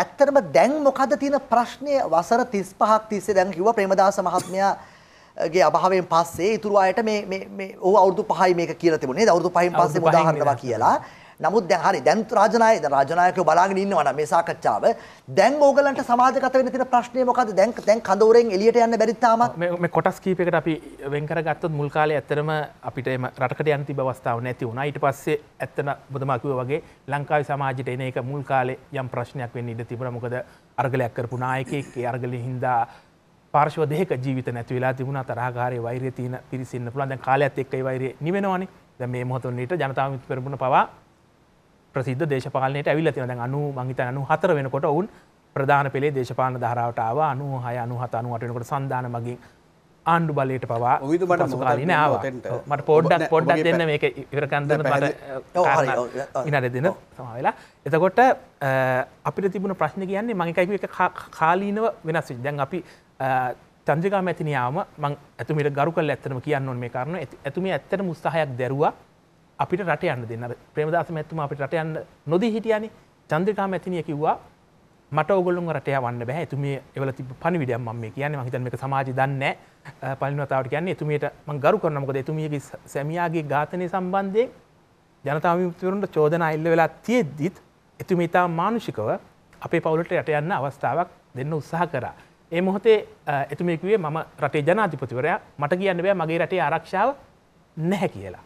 ඇත්තටම දැන් මොකද තියෙන ප්‍රශ්නය වසර 35ක් තිස්සේ දැන් කිව්වා ප්‍රේමදාස මහත්මයාගේ අභාවයෙන් පස්සේ ඉතුරු අයට මේ මේ මේ ඕව අවුරුදු 5යි මේක කියලා තිබුණේ නේද අවුරුදු 5න් පස්සේ උදාහරණ දවා කියලා නමුත් දැන් හරි දැන් රාජනායක දැන් රාජනායකයෝ බලාගෙන ඉන්නවා නම් මේ සාකච්ඡාව. දැන් ඕගලන්ට සමාජගත වෙන්න තියෙන ප්‍රශ්නේ මොකද්ද? දැන් දැන් කඳවුරෙන් එළියට යන්න බැරිද තාමත්? මේ මේ කොටස් කීපයකට අපි වෙන් කරගත්තොත් මුල් කාලේ ඇත්තටම අපිට මේ රටකට යන්න තිබ්බ අවස්ථාවක් නැති වුණා. ඊට පස්සේ ඇත්තන ඔබතුමා කිව්වා වගේ ලංකාවේ සමාජයට එන එක මුල් කාලේ යම් ප්‍රශ්නයක් වෙන්න ඉඩ තිබුණා. මොකද අර්ගලයක් කරපු නායකයෙක් ඒ අර්ගලෙ හින්දා පාර්ශව දෙක ජීවිත නැති වෙලා තිබුණා තරාකාරයේ වෛරය තියෙන පිරිසින්න පුළුවන් දැන් කාලයත් එක්කයි වෛරය නිවෙනවනේ දැන් මේ මොහොතේ නිට ජනතාව මිත්‍රපරුණ පවා ප්‍රසිද්ධ දේශපාලනයට ඇවිල්ල තින දැන් අනු මංහිත අනු හතර වෙනකොට ඔවුන් ප්‍රධාන පෙළේ දේශපාන ධරාවටාව අනු හය අනු හත අනුවට වෙනකොට සන්ධාන මගින් ආණ්ඩු බලයට පවා විදුමට සුකාලන මට පොඩ්ඩක් පොඩ්ඩක් දෙන්න මේක ඉවරකන්දන ඉනර දෙන සමවෙලා එතකොට අපිට තිබුණ ප්‍රශ්න කියන්නේ මංකයිප එක කාලීනව වෙනස් දැන් අපි චන්ද්‍රකා මැතිනයාම මං ඇතුමිට ගරු කල් ඇත්තනම කියන්න මේ කරන ඇතුමි ඇත්තට මුස්ථහයක් දැරවා අපිට රට යන්න දෙන්න ප්‍රමදාස මැත්තුම අපිට රට යන්න නොදී හිටියනි චන්ද්‍රකා මැතිනිය කිව්වා මට ඔගොල්ලුන් රටය වන්න බැහැ තුමේ එවල තිබ පණිවිඩියම් මම කියන්නේ මහිතන් මේක සමාජ දන්නේ පලිනතාවට කියන්නේ එතුමියට මං ගරු කරනමකද එතුමියගේ සැමියාගේ ඝාතනය සම්බන්ධයෙන් ජනතාවමිතුරන්ට චෝදනා එල්ල වෙලා තියෙද්දිත් එතුමිතා මානුෂිකව අපේ පවුලට යට යන්න අවස්ථාවක් දෙන්න උත්සාහ කරා. ඒ මොහොතේ එතුමෙකුවේ මම රටේ ජනාධිපතිවරයා මට කියන්න බෑ මගේ රටේ ආරක්ෂාව නැහැ කියලා.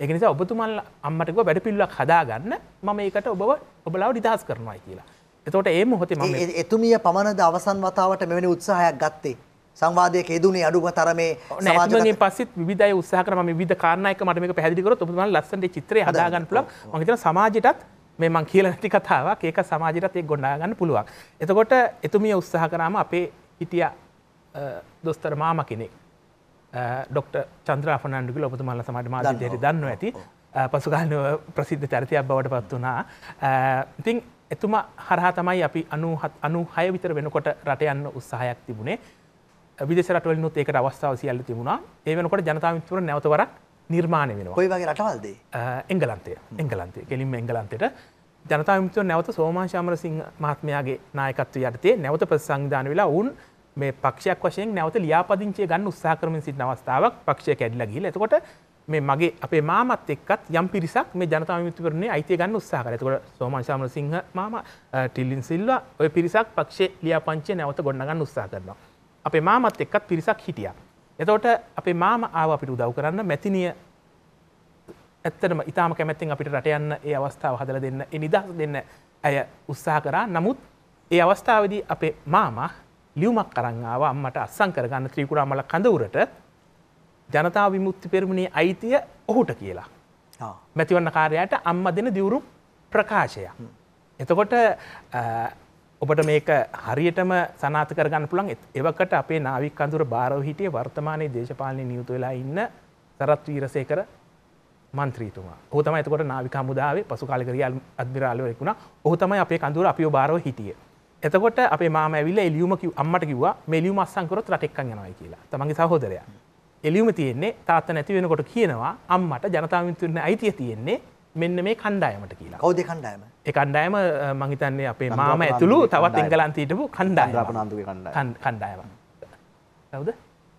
එකනිසා ඔබතුමල් අම්මටක වැඩ පිල්ලක් හදාගන්න මම ඒකට ඔබව ඔබලාව නිදහස් කරනවායි කියලා. එතකොට ඒ මොහොතේ මම එතුමිය පමණද අවසන් වතාවට මෙවැනි උත්සාහයක් ගත්තේ. සංවාදය ෙදුනේ අඩුව තරමේ නෑමගේ පසිත් විදය උත්සාහ කරම විද කාරණයක මටම පැදිකරොත් ඔබතුම ලස්සට චිත්‍ර හදාගන්න පුලක් මහිතන සමාජයටත් මේ මං කියල නැති කතාවක් ඒක සමාජයටත් එක් ගොඩාගන්න පුළුවන්. එතකොට එතුමිය උත්සාහ කරාම අපේ හිටිය දොස්තර මාම කෙනෙක් ඩොක්. චන්ද්‍ර ෆනන්ඩුගල ඔබතුමල්ල සමට මාදයට දන්න ඇති පසුගාලන ප්‍රසිද්ධ චරිතයක් බවට පත් වනා. ඉතිං එතුම හරහා තමයි අපි අනුහත් අනු හය විතර වෙනකොට රට යන්න උත්සාහයක් තිබුණේ විදෙසරටවල නොත් ඒක අවස්ථාව සියල්ල තිබුණා ඒ වෙනකොට ජනතාවමිතුර නැවතවරක් නිර්මාණය වෙන ඔයි වගේ රටවල්ද එංගලන්තය එංගලන්තය කෙලින්ම එංගලන්තයට ජනතාමිතුව නැවත සෝමාශාමර සිංහ මහත්මයාගේ නායකත්ව යටතේ නැවත ප්‍රසංධාන වෙලා උන් මේ පක්ෂයක් වශයෙන් නැවත ලියාපදිංචය ගන්න උත්සාහ කරමින් සිටින අවස්ථාවක් පක්ෂය කැඩිලා ගිහිල්ලා. එතකොට මේ මගේ අපේ මාමත් එක්කත් යම් පිරිසක් මේ ජනතා විමුක්තිකරණයේ අයිතිය ගන්න උත්සාහ කරා. එතකොට සෝමන් සාමරසිංහ මාමා ටිල්ලින් සිල්වා ඔය පිරිසක් පක්ෂයේ ලියාපදිංචිය නැවත ගොඩනගන්න උත්සාහ කරනවා. අපේ මාමත් එක්කත් පිරිසක් හිටියා. එතකොට අපේ මාම ආව අපිට උදව් කරන්න මැතිනිය ඇත්තටම ඉතාම කැමැත්තෙන් අපිට රට යන්න ඒ අවස්ථාව හදලා දෙන්න, ඒ නිදහස දෙන්න ඇය උත්සාහ කරා. නමුත් ඒ අවස්ථාවේදී අපේ මාමා ලියුමක් කරංආාව අම්මට අස්සං කරගන්න ත්‍රීකුරාමල කඳවුරට ජනතා විමුත්ති පෙරමුණේ අයිතිය ඔහුට කියලා. මැතිවන්න කාරයට අම්ම දෙන දියුරු ප්‍රකාශය. එතකොට ඔබට මේක හරියටම සනාත කරගන්න පුළන් එවකට අපේ නාවික් කඳුර භාරව හිටිය වර්තමානයේ දේශපාලනය නියුතු වෙලා ඉන්න සරත් වීරසය කර මන්ත්‍රීතුමා හොතම එතකොට නාවික මුදාවේ පසු කාලකරියල් අධිරාලවරෙකුණ ඔහතමයි අපේ කඳුර අපිෝ භාරව හිටියේ එතකොට අප මාම ඇවිල එලියුම අම්මට කිව මෙලියුම අස්සංකරොත් රටෙක්කන් යනවයි කියලා තමන්ගේ සහෝදරයා එලියුම තියෙන්නේ තාත්ත නැති වෙනකොට කියනවා අම්මට ජනතාවමිතුරන අයිතිය තියෙන්නේ මෙන්න මේ කණ්ඩායමට කියලා කවද කණ්ඩායම ඒ කණ්ඩායම මහිතන්නේ අපේ මාම ඇතුළු තවත් එංගලන්තීටපු කණ්ඩායම කණ්ඩායම කවද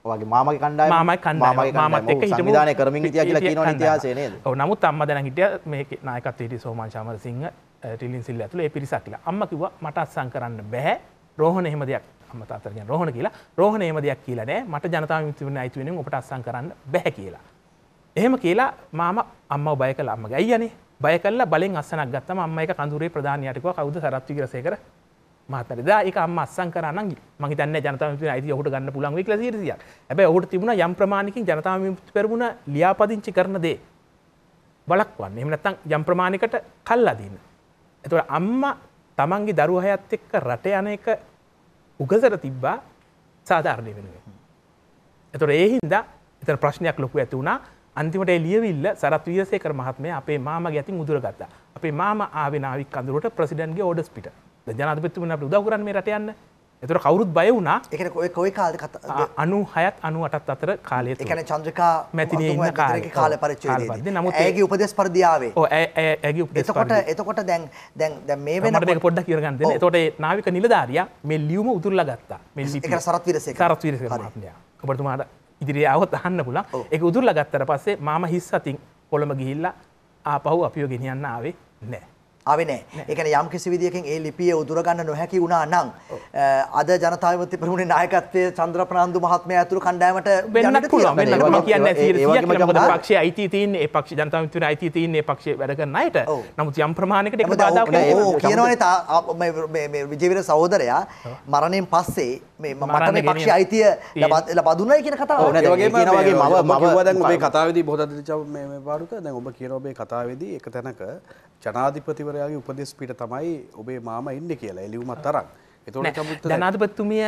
වගේ මාමගේ කණ්ඩායම මාමයි කණ්ඩායම මාමත් එක්ක හිටපු සංවිධානය කරමින් හිටියා කියලා කියනවා ඉතිහාසයේ නේද? ඔව් නමුත් අම්මා දැනන් හිටියා මේ නායකත්වයේ හිටිය සෝමන් චාමරසිංහ ටිලින් සිල්ල ඇතුළේ ඒ පිරිසක් කියලා. අම්මා කිව්වා මට අත්සන් කරන්න බෑ. රෝහණ එහෙම දෙයක් අම්මා තාත්තා කියන රෝහණ කියලා. රෝහණ එහෙම දෙයක් කියලා නෑ. මට ජනතා විමුක්තිය අයිති වෙනුවෙන් ඔබට අත්සන් කරන්න බෑ කියලා. එහෙම කියලා මාම අම්මව බය කළා අම්මගේ අයියානේ. බය කළා බලෙන් අස්සනක් ගත්තම අම්මා එක කඳුරේ ප්‍රධානියාට කිව්වා කවුද සරත් විග්‍රහසේකර මහතරද එක අම්ම අස්සං කරන මහිතන්න ජනතම අයිති ඔහුට ගන්න පුලන් වෙක් සිරිය ඇැ ඔහුට තිබුණ යම් ප්‍රමාණකින් ජනතාව පෙරමුණ ලියාපදිංචි කරන දේ බලක්වන්න එමනත්තං යම් ප්‍රමාණකට කල් අදන්න. ඇතුට අම්ම තමන්ගේ දරුහයත් එක්ක රට යන එක උගසර තිබ්බා සාධාරණය වෙනුව. එතුට ඒහින්ද එත ප්‍රශ්නයක් ලොකු ඇති වුණා අන්තිමට එලියවිල්ල සරත් වියසේකර මහත්මය අපේ මාම ගැති මුදුරගත්තා අපේ මාම ආවෙනාවික් අඳුරට ප්‍රසිඩන්ගේ ඕඩස් පිට ජනතපත්තුමන අපට උදව කරන්න මේ රට යන්න එතර කවරුත් බය වුණා එක කොයි කාල අනු හයත් අනු අටත් අතර කාලය එකන චන්ද්‍රකා මැතින කාල පරච නමුත් ඒගේ උපදෙස් පරදිාවේ ඇගේ එතකොට එතකොට දැන් දැන් මේ වෙනට පොඩ්ඩ කියරගන්න තොට නාවික නිලධාරිය මේ ලියුම උතුරල ගත්තා මෙ සරත් විරස කරත් විරස ඔබතුමාට ඉදිරිය අවත් අහන්න පුලා එක උදුරල ගත්තර පස්සේ මම හිස් අතින් කොළම ගිහිල්ලා ආපහු අපියෝ ගෙනියන්න ආවේ නෑ ආවේ නැහැ. ඒ කියන්නේ යම් කිසි විදියකින් ඒ ලිපිය උදුර ගන්න නොහැකි වුණා නම් අද ජනතා විමුක්ති පෙරමුණේ නායකත්වයේ චන්ද්‍රප්‍රනාන්දු මහත්මයා ඇතුළු කණ්ඩායමට වෙන්නත් පුළුවන්. වෙන්න මම කියන්නේ 100ක් මොකද පක්ෂයේ අයිති තියෙන්නේ ඒ පක්ෂ ජනතා විමුක්ති පෙරමුණේ අයිති තියෙන්නේ පක්ෂයේ වැඩ කරන අයට. නමුත් යම් ප්‍රමාණයකට ඒක බාධාවක් වෙනවා. කියනවනේ මේ විජේවීර සහෝදරයා මරණයෙන් පස්සේ මේ මට මේ පක්ෂයේ අයිතිය ලබා දුන්නයි කියන කතාව. ඔව් නේද වගේ මම මම කිව්වා දැන් ඔබේ කතාවේදී බොහෝ දඩ මේ පාඩුක දැන් ඔබ කියන ඔබේ කතාවේදී එක තැනක ජනාධිපතිවරයාගේ උපදෙස් පිට තමයි ඔබේ මාම ඉන්න කියලා එලියුමත් තරක්. ජනාධපත්තුමිය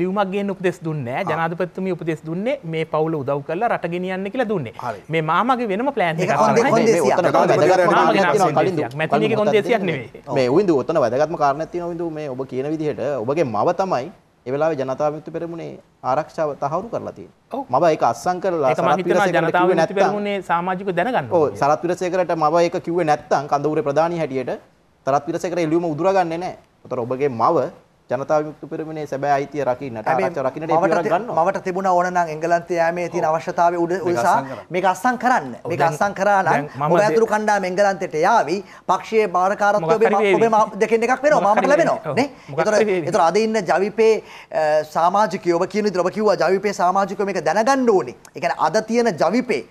ලියවමක්ගේ උපදෙස් දුන්න ජනාධපත්තුම උපදෙස් දුන්නේ මේ පවුල උදව් කරලා රට ගෙනියන්න කියලා දුන්නේ මේ මාමගේ වෙනම පලෑන් මේ උන්ද ඔත්තන වැදගත්ම කාරණත්තිය ද මේ ඔබ කියන විදිහට ඔබගේ මව තමයි ඒ වෙලාවේ ජනතා විමුක්ති පෙරමුණේ ආරක්ෂාව තහවුරු කරලා තියෙනවා. මම ඒක අත්සන් කරලා සරත් විරසේකරට කිව්වේ නැත්නම් සමාජික දැනගන්න. ඔව් සරත් විරසේකරට මම ඒක කිව්වේ නැත්නම් කඳවුරේ ප්‍රධානී හැටියට සරත් විරසේකර එළියුම උදුරා ගන්නේ නැහැ. උතර ඔබගේ මව ජනතා විමුක්ති පෙරමුණේ සැබෑ අයිතිය රකින්නට ආරක්ෂා රකින්නට පියවරක් ගන්නවා. මවට තිබුණා ඕන නම් එංගලන්තයේ යාමේ තියෙන අවශ්‍යතාවය උඩ නිසා මේක අස්සම් කරන්න. මේක අස්සම් කරා නම් ඔබ ඇතුළු කණ්ඩායම එංගලන්තයට යාවි පක්ෂයේ බාරකාරත්වයේ ඔබේ දෙකෙන් එකක් වෙනවා මම ලැබෙනවා නේ. ඒතර ඒතර අද ඉන්න ජවිපේ සමාජිකයෝ ඔබ කියන විදිහට ඔබ කිව්වා ජවිපේ සමාජිකයෝ මේක දැනගන්න ඕනේ. ඒ කියන්නේ අද තියෙන ජවිපේ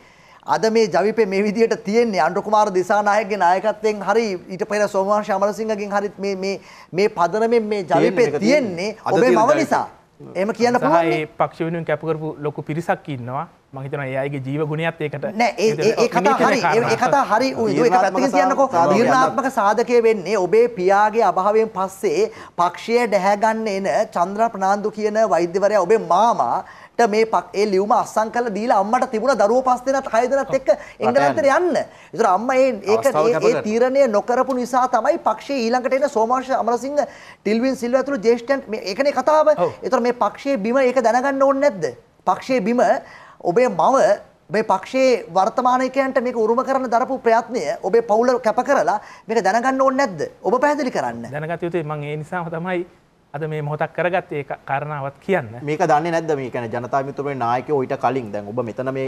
අද මේ ජවිපේ මේ විදිහට තියෙන්නේ අනුර කුමාර දිසානායකගේ නායකත්වයෙන් හරි ඊට පෙර සෝමවංශ අමරසිංහගෙන් හරි මේ මේ මේ පදනමෙන් මේ ජවිපේ තියෙන්නේ ඔබේ මව නිසා. එම කියන්න පුළුවන් ඒ පක්ෂ වෙනුවෙන් කැප කරපු ලොකු පිරිසක් ඉන්නවා මම හිතනවා ඒ අයගේ ජීව ගුණයත් ඒකට නෑ ඒ ඒ කතා හරි ඒ කතා හරි උයි ඒක පැත්තකින් කියන්නකෝ නිර්ණාත්මක සාධකයේ වෙන්නේ ඔබේ පියාගේ අභාවයෙන් පස්සේ පක්ෂය ඩැහැ ගන්න එන චන්ද්‍ර ප්‍රනාන්දු කියන වෛද්‍යවරයා ඔබේ මාමා ට මේ පක් ඒ ලියවම අස්සං කල දීලා අම්මට තිබුණ දරුව පස් දෙනත් හය දෙනත් එක්ක එංගලන්තර යන්න. ඒතර අම්මා ඒ ඒක ඒ තීරණය නොකරපු නිසා තමයි පක්ෂයේ ඊළඟට එන සෝමාංශ අමරසිංහ ටිල්වින් සිල්වා ඇතුළු ජේෂ්ඨයන් මේ ඒකනේ කතාව. ඒතර මේ පක්ෂයේ බිම ඒක දැනගන්න ඕනේ නැද්ද? පක්ෂයේ බිම ඔබේ මව මේ පක්ෂයේ වර්තමානයකයන්ට මේක උරුම කරන දරපු ප්‍රයත්නය ඔබේ පවුල කැප කරලා මේක දැනගන්න ඕනේ නැද්ද? ඔබ පැහැදිලි කරන්න. දැනගත යුතුයි මම ඒ නිසාම තමයි අද මේ මොහොතක් කරගත් ඒ කාරණාවත් කියන්න මේක දන්න නැද මේ කැන ජනතාමිතුරේ නායක ඔයිට කලින් දැන් ඔබ මෙතන මේ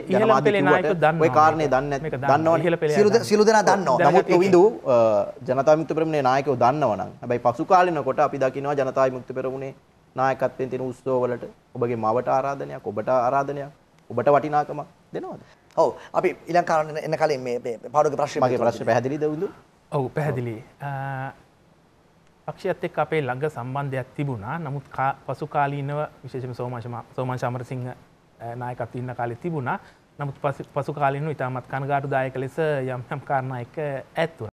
කාරණය දන්න දන්නවා සිලු දෙෙන දන්නවා නමුත් විඳු ජනතාමිතුරමේ නායකව දන්නවන හැබයි පසු කාලනකොට අපි දකිනවා ජනතාමුක්ති පෙරමුණේ නායකත්වෙන් තින උත්සෝවලට ඔබගේ මවට ආරාධනයක් ඔබට ආරාධනයක් ඔබට වටිනාකම දෙනවාද ඔව අපි ඉලංකාරන්න එන්න කලින් මේ පාඩුග ප්‍රශ්මගේ ප්‍රශ් පැදිලිද වඳු ඔවු පැහැදිලි පක්ෂයත් එක් අපේ ළඟ සම්බන්ධයක් තිබුණා නමුත් පසුකාලීනව විශේෂම සෝමාශම සෝමන් සමරසිංහ නායකත් ඉන්න කාලෙ තිබුණා නමුත් පසු කාලිනු ඉතාමත් කනගාටුදායක ලෙස යම් යම් කාරණයක ඇත්ව.